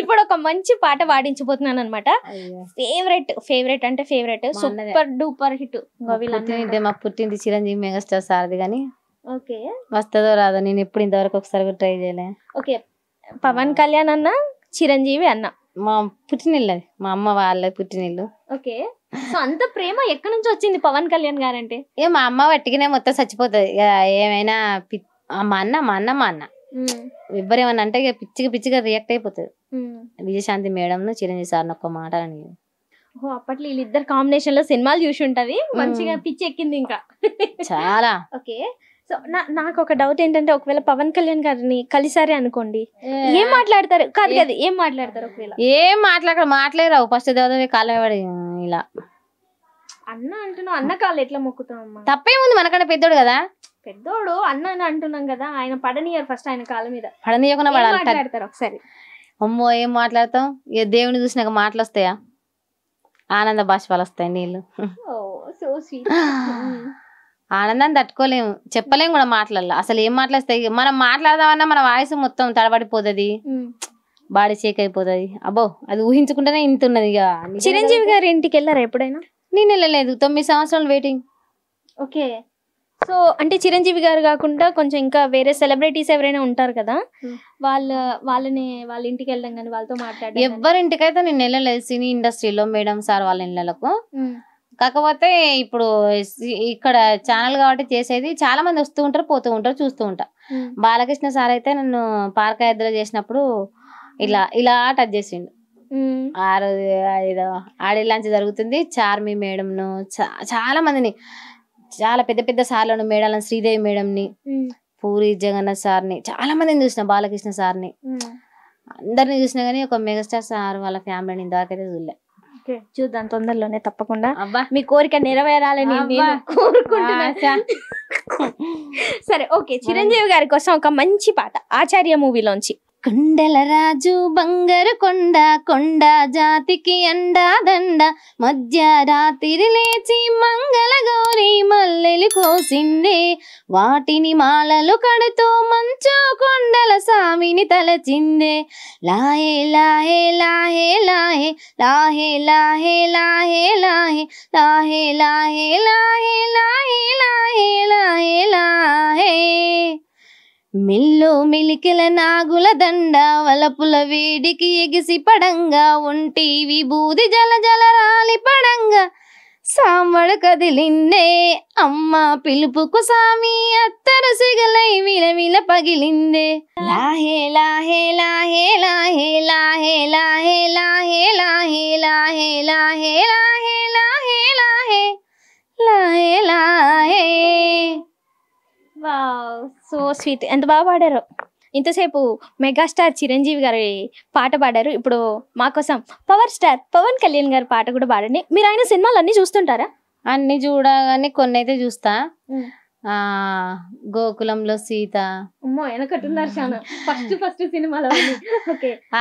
ఇప్పుడు ఒక మంచి పాట పాటించబోతున్నాను అనమాట ఫేవరెట్ ఫేవరెట్ అంటే ఫేవరెట్ సూపర్ డూపర్ హిట్ గోవిందే మా పుట్టింది చిరంజీవి మెగాస్టార్ సార్ది కానీ ఓకే వస్తుందో రాదా నేను ఎప్పుడు ఇంతవరకు ఒకసారి ట్రై చేయలే ఓకే పవన్ కళ్యాణ్ అన్న చిరంజీవి అన్న మా పుట్టినిల్లు అది మా అమ్మ వాళ్ళ పుట్టినిల్లు ఓకే సో అంత ప్రేమ ఎక్కడి నుంచి వచ్చింది పవన్ కళ్యాణ్ గారంటే ఏ మా అమ్మ వట్టిగానే మొత్తం చచ్చిపోతుంది ఏమైనా మా అన్న మా అన్న మా అన్న ఎవరేమన్నా అంటే పిచ్చిగా పిచ్చిగా రియాక్ట్ అయిపోతుంది విజయశాంతి మేడం చిరంజీవి సార్ ఒక్క మాట అని ఓహో అప్పట్లో వీళ్ళిద్దరు కాంబినేషన్ లో సినిమాలు చూసి ఉంటది మంచిగా పిచ్చి ఎక్కింది ఇంకా చాలా ఓకే సో నాకు ఒక డౌట్ ఏంటంటే ఒకవేళ పవన్ కళ్యాణ్ గారిని కలిసారే అనుకోండి ఏం మాట్లాడతారు కాదు కదా ఏం మాట్లాడతారు ఒకవేళ ఏం మాట్లాడ మాట్లాడరావు ఫస్ట్ దేవదే కాలేవాడి ఇలా అన్న అంటున్నావు అన్న కాళ్ళు ఎట్లా మొక్కుతాం తప్పేముంది మనకన్నా పెద్దోడు కదా పెద్దోడు అన్న అని అంటున్నాం కదా ఆయన పడనీయరు ఫస్ట్ ఆయన కాళ్ళ మీద పడనీయకుండా పడాలి ఒకసారి అమ్మో ఏం మాట్లాడతాం ఇక దేవుని చూసినాక మాటలు వస్తాయా ఆనంద బాష్పాలు వస్తాయి నీళ్ళు ఆనందాన్ని తట్టుకోలేము చెప్పలేము కూడా మాట్లాడాలి అసలు ఏం మాట్లాడతాయి మనం మాట్లాడదామన్నా మన వాయిస్ మొత్తం తడబడిపోతుంది బాడీ షేక్ అయిపోతుంది అబ్బో అది ఊహించుకుంటేనే ఇంత ఉన్నది ఇక చిరంజీవి గారి ఇంటికి వెళ్ళారా ఎప్పుడైనా నేను వెళ్ళలేదు తొమ్మిది సంవత్సరాలు వెయిటింగ్ ఓకే సో అంటే చిరంజీవి గారు కాకుండా కొంచెం ఇంకా వేరే సెలబ్రిటీస్ ఎవరైనా ఉంటారు కదా hmm. వాళ్ళ వాళ్ళని వాళ్ళ ఇంటికి వెళ్ళడం కానీ వాళ్ళతో మాట్లాడడం ఎవరింటికైతే నేను వెళ్ళలేదు సినీ ఇండస్ట్రీలో మేడం సార్ వాళ్ళ ఇళ్ళకు hmm. కాకపోతే ఇప్పుడు ఇక్కడ ఛానల్ కాబట్టి చేసేది చాలా మంది వస్తూ ఉంటారు పోతూ ఉంటారు చూస్తూ ఉంటారు hmm. బాలకృష్ణ సార్ అయితే నన్ను పార్క యాత్ర చేసినప్పుడు ఇలా ఇలా టచ్ చేసిండు ఆరు ఐదో ఆడే జరుగుతుంది చార్మి మేడంను చాలా మందిని చాలా పెద్ద పెద్ద సార్లను మేడాలను శ్రీదేవి మేడం ని పూరి జగన్నాథ్ ని చాలా మందిని చూసిన బాలకృష్ణ సార్ ని అందరిని చూసినా కానీ ఒక మెగాస్టార్ సార్ వాళ్ళ ఫ్యామిలీని ఇంతవరకైతే చూడలే చూద్దాం తొందరలోనే తప్పకుండా మీ కోరిక నెరవేరాలని కోరుకుంటున్నా సరే ఓకే చిరంజీవి గారి కోసం ఒక మంచి పాట ఆచార్య మూవీలోంచి కుండల రాజు బంగారు కొండ కొండ జాతికి అండా దండ మధ్యరాత్రి లేచి మంగళ గౌరి మల్లెలు కోసిందే వాటిని మాలలు కడుతూ మంచు కొండల స్వామిని తలచిందే లాహే లాహే లాహే లాహే లాహే లాహే లాహే లాహే లాహే లాహే లాహే లాహే లాహే లాహే లాహే మిల్లు మిలికిల నాగుల దండ వలపుల వేడికి ఎగిసి పడంగా ఒంటి విభూది జల జల రాలి పడంగా సాంబడ కదిలిందే అమ్మ పిలుపుకు సామి అత్తరు సిగలై విలవిల పగిలిందే లాహే లాహే లాహే లాహే లాహే లాహే లాహే లాహే లాహే లాహే లాహే లాహే లాహే లాహే సో స్వీట్ ఎంత బాగా పాడారు ఇంతసేపు మెగాస్టార్ చిరంజీవి గారి పాట పాడారు ఇప్పుడు మా కోసం పవర్ స్టార్ పవన్ కళ్యాణ్ గారి పాట కూడా పాడండి మీరు ఆయన సినిమాలు అన్నీ చూస్తుంటారా అన్నీ చూడగానే కొన్ని అయితే చూస్తా గోకులంలో సీత ఫస్ట్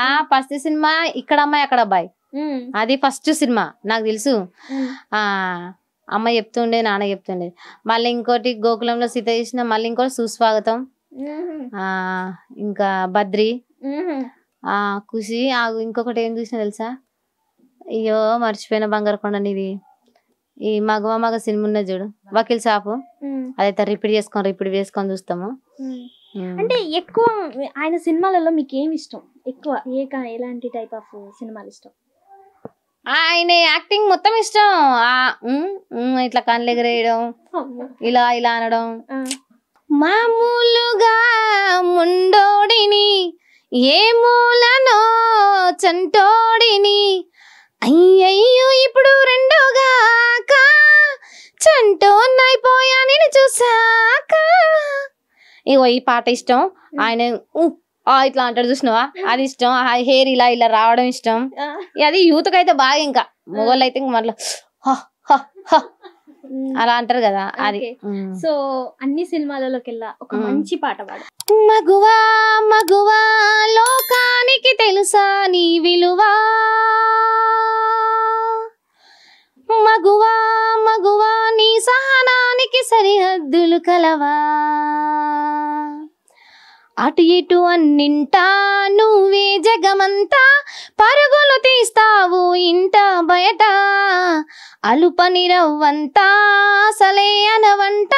ఆ ఫస్ట్ సినిమా ఇక్కడ అమ్మాయి అక్కడ అబ్బాయి అది ఫస్ట్ సినిమా నాకు తెలుసు ఆ అమ్మ చెప్తుండే నాన్న చెప్తుండే మళ్ళీ ఇంకోటి గోకులంలో సీత చేసిన మళ్ళీ ఇంకోటి సుస్వాగతం ఇంకా బద్రి ఆ ఇంకొకటి ఏం చూసినా తెలుసా అయ్యో మర్చిపోయిన బంగారకొండ నీది ఈ మగ మగ సినిమా ఉన్నది చూడు వకీల్ షాపు అదైతే రిపీట్ చేసుకొని రిపీట్ చేసుకొని చూస్తాము అంటే ఎక్కువ ఆయన సినిమాలలో మీకు ఏమి ఇష్టం ఎక్కువ ఏ ఎలాంటి టైప్ ఆఫ్ సినిమాలు ఇష్టం ఆయన యాక్టింగ్ మొత్తం ఇష్టం ఇట్లా కళ్ళు ఎగరేయడం ఇలా ఇలా అనడం మామూలుగా ముండోడిని ఏ మూలనో చంటోడిని అయ్యయ్యో ఇప్పుడు రెండోగాక చంటోన్నైపోయా నేను చూసాక ఇగో ఈ పాట ఇష్టం ఆయన ఇట్లా అంటాడు చూసినావా అది ఇష్టం ఆ హెయిర్ ఇలా ఇలా రావడం ఇష్టం అది యూత్ అయితే బాగా ఇంకా మొగోళ్ళు అయితే ఇంకా మళ్ళీ అలా అంటారు కదా అది సో అన్ని సినిమాలలోకి వెళ్ళా ఒక మంచి పాట పాడు మగువా మగువా లోకానికి తెలుసా నీ విలువా మగువా మగువా నీ సహనానికి సరిహద్దులు కలవా అటు ఇటు అన్నింటా నువ్వే జగమంతా పరుగులు తీస్తావు ఇంట బయట అలుపని రవ్వంతా అసలే అనవంట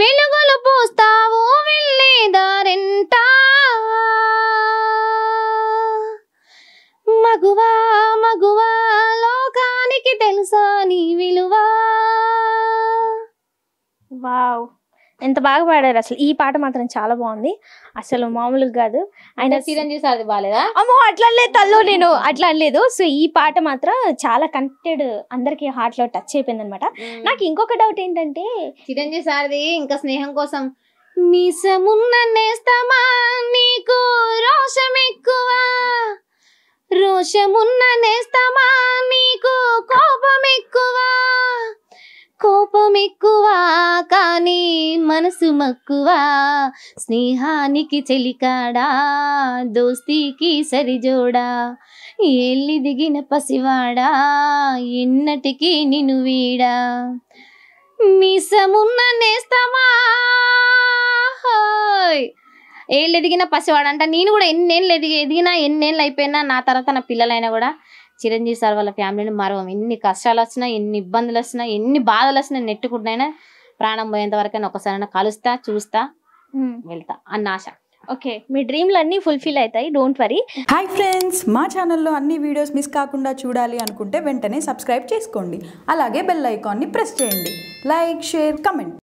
వెలుగులు పోస్తావు వెళ్ళేదారెంట మగువా మగువా లోకానికి తెలుసా నీ విలువా వావ్ ఎంత బాగా పాడారు అసలు ఈ పాట మాత్రం చాలా బాగుంది అసలు మామూలుగా కాదు ఆయన చిరంజీవి సార్ది బాగాలేదా అమ్మో అట్లా లేదు తల్లు నేను అట్లా లేదు సో ఈ పాట మాత్రం చాలా కనెక్టెడ్ అందరికి హార్ట్ లో టచ్ అయిపోయింది అనమాట నాకు ఇంకొక డౌట్ ఏంటంటే చిరంజీవి సార్ది ఇంకా స్నేహం కోసం మీసమున్న నీకు రోషం ఎక్కువ రోషమున్న నీకు కోపం ఎక్కువ కోపం ఎక్కువ నీ మనసు మక్కువ స్నేహానికి చెలికాడా దోస్తీకి సరిజోడా ఎల్లి దిగిన పసివాడా ఎన్నటికీ నిన్ను వీడా మీసమున్న నేస్తామా ఏళ్ళు ఎదిగిన పసివాడంట అంట నేను కూడా ఎన్నేళ్ళు ఎదిగి ఎదిగినా ఎన్నేళ్ళు అయిపోయినా నా తర్వాత నా పిల్లలైనా కూడా చిరంజీవి సార్ వాళ్ళ ఫ్యామిలీని మరవం ఎన్ని కష్టాలు వచ్చినా ఎన్ని ఇబ్బందులు వచ్చినా ఎన్ని బాధలు వచ్చినా నెట్టుకుంటున్నాయినా ప్రాణం పోయేంత వరకైనా ఒకసారి కలుస్తా చూస్తా వెళ్తా అన్న ఆశ ఓకే మీ డ్రీమ్లు అన్నీ ఫుల్ఫిల్ అవుతాయి డోంట్ వరీ హాయ్ ఫ్రెండ్స్ మా ఛానల్లో అన్ని వీడియోస్ మిస్ కాకుండా చూడాలి అనుకుంటే వెంటనే సబ్స్క్రైబ్ చేసుకోండి అలాగే బెల్ ఐకాన్ని ప్రెస్ చేయండి లైక్ షేర్ కమెంట్